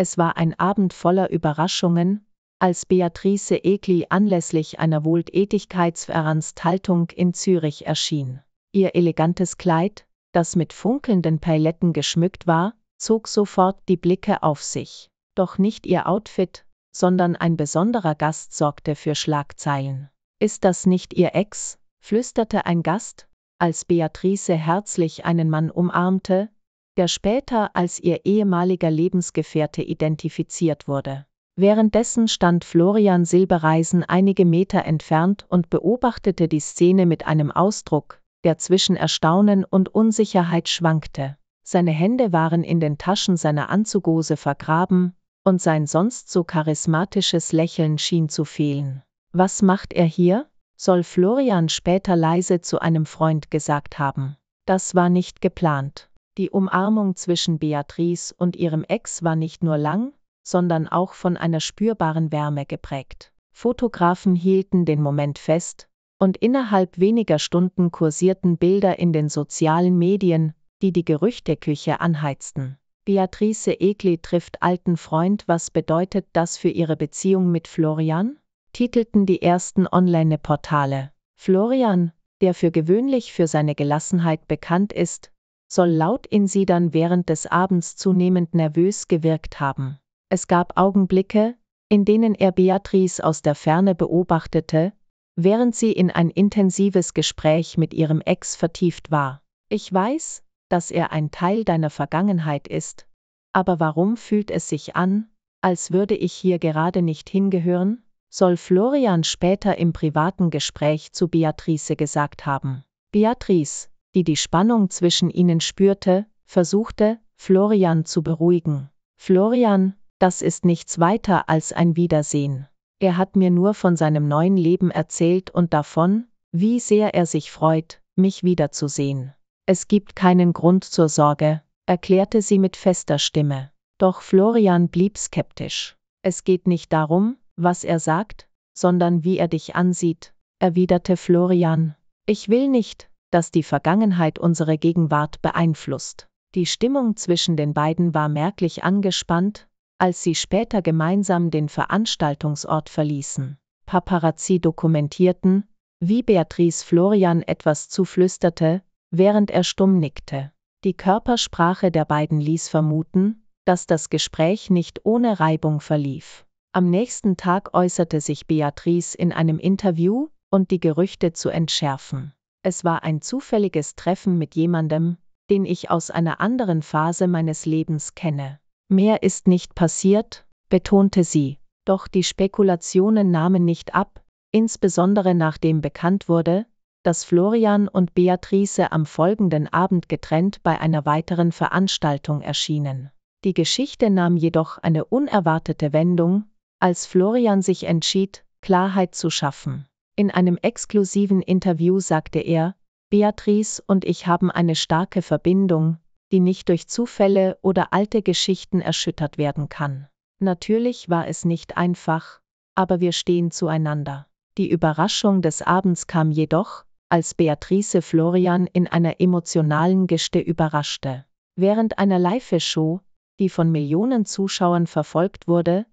Es war ein Abend voller Überraschungen, als Beatrice Egli anlässlich einer Wohltätigkeitsveranstaltung in Zürich erschien. Ihr elegantes Kleid, das mit funkelnden Pailletten geschmückt war, zog sofort die Blicke auf sich. Doch nicht ihr Outfit, sondern ein besonderer Gast sorgte für Schlagzeilen. Ist das nicht ihr Ex? flüsterte ein Gast, als Beatrice herzlich einen Mann umarmte, der später als ihr ehemaliger Lebensgefährte identifiziert wurde. Währenddessen stand Florian Silbereisen einige Meter entfernt und beobachtete die Szene mit einem Ausdruck, der zwischen Erstaunen und Unsicherheit schwankte. Seine Hände waren in den Taschen seiner Anzugose vergraben, und sein sonst so charismatisches Lächeln schien zu fehlen. Was macht er hier? soll Florian später leise zu einem Freund gesagt haben. Das war nicht geplant. Die Umarmung zwischen Beatrice und ihrem Ex war nicht nur lang, sondern auch von einer spürbaren Wärme geprägt. Fotografen hielten den Moment fest, und innerhalb weniger Stunden kursierten Bilder in den sozialen Medien, die die Gerüchteküche anheizten. Beatrice Egli trifft alten Freund, was bedeutet das für ihre Beziehung mit Florian? titelten die ersten Online-Portale. Florian, der für gewöhnlich für seine Gelassenheit bekannt ist, soll laut in sie dann während des Abends zunehmend nervös gewirkt haben. Es gab Augenblicke, in denen er Beatrice aus der Ferne beobachtete, während sie in ein intensives Gespräch mit ihrem Ex vertieft war. Ich weiß, dass er ein Teil deiner Vergangenheit ist, aber warum fühlt es sich an, als würde ich hier gerade nicht hingehören? soll Florian später im privaten Gespräch zu Beatrice gesagt haben. Beatrice, die die Spannung zwischen ihnen spürte, versuchte, Florian zu beruhigen. Florian, das ist nichts weiter als ein Wiedersehen. Er hat mir nur von seinem neuen Leben erzählt und davon, wie sehr er sich freut, mich wiederzusehen. Es gibt keinen Grund zur Sorge, erklärte sie mit fester Stimme. Doch Florian blieb skeptisch. Es geht nicht darum, was er sagt, sondern wie er dich ansieht, erwiderte Florian. Ich will nicht, dass die Vergangenheit unsere Gegenwart beeinflusst. Die Stimmung zwischen den beiden war merklich angespannt, als sie später gemeinsam den Veranstaltungsort verließen. Paparazzi dokumentierten, wie Beatrice Florian etwas zuflüsterte, während er stumm nickte. Die Körpersprache der beiden ließ vermuten, dass das Gespräch nicht ohne Reibung verlief. Am nächsten Tag äußerte sich Beatrice in einem Interview, und die Gerüchte zu entschärfen. Es war ein zufälliges Treffen mit jemandem, den ich aus einer anderen Phase meines Lebens kenne. Mehr ist nicht passiert, betonte sie. Doch die Spekulationen nahmen nicht ab, insbesondere nachdem bekannt wurde, dass Florian und Beatrice am folgenden Abend getrennt bei einer weiteren Veranstaltung erschienen. Die Geschichte nahm jedoch eine unerwartete Wendung, als Florian sich entschied, Klarheit zu schaffen. In einem exklusiven Interview sagte er, Beatrice und ich haben eine starke Verbindung, die nicht durch Zufälle oder alte Geschichten erschüttert werden kann. Natürlich war es nicht einfach, aber wir stehen zueinander. Die Überraschung des Abends kam jedoch, als Beatrice Florian in einer emotionalen Geste überraschte. Während einer Live-Show, die von Millionen Zuschauern verfolgt wurde,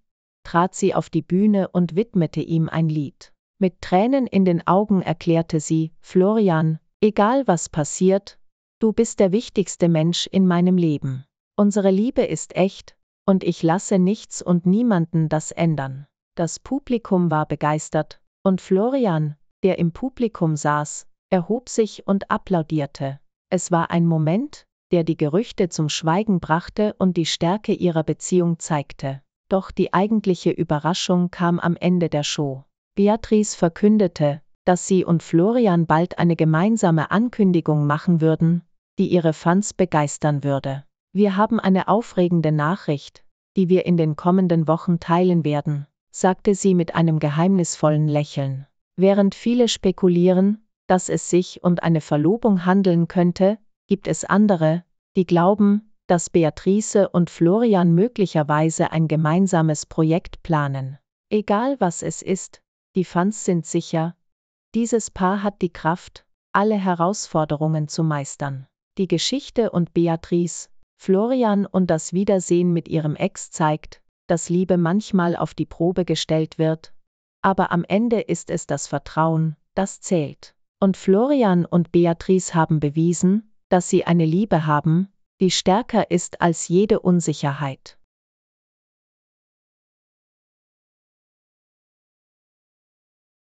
trat sie auf die Bühne und widmete ihm ein Lied. Mit Tränen in den Augen erklärte sie, Florian, egal was passiert, du bist der wichtigste Mensch in meinem Leben. Unsere Liebe ist echt, und ich lasse nichts und niemanden das ändern. Das Publikum war begeistert, und Florian, der im Publikum saß, erhob sich und applaudierte. Es war ein Moment, der die Gerüchte zum Schweigen brachte und die Stärke ihrer Beziehung zeigte. Doch die eigentliche Überraschung kam am Ende der Show. Beatrice verkündete, dass sie und Florian bald eine gemeinsame Ankündigung machen würden, die ihre Fans begeistern würde. Wir haben eine aufregende Nachricht, die wir in den kommenden Wochen teilen werden, sagte sie mit einem geheimnisvollen Lächeln. Während viele spekulieren, dass es sich um eine Verlobung handeln könnte, gibt es andere, die glauben, dass Beatrice und Florian möglicherweise ein gemeinsames Projekt planen. Egal was es ist, die Fans sind sicher. Dieses Paar hat die Kraft, alle Herausforderungen zu meistern. Die Geschichte und Beatrice, Florian und das Wiedersehen mit ihrem Ex zeigt, dass Liebe manchmal auf die Probe gestellt wird, aber am Ende ist es das Vertrauen, das zählt. Und Florian und Beatrice haben bewiesen, dass sie eine Liebe haben, die stärker ist als jede Unsicherheit.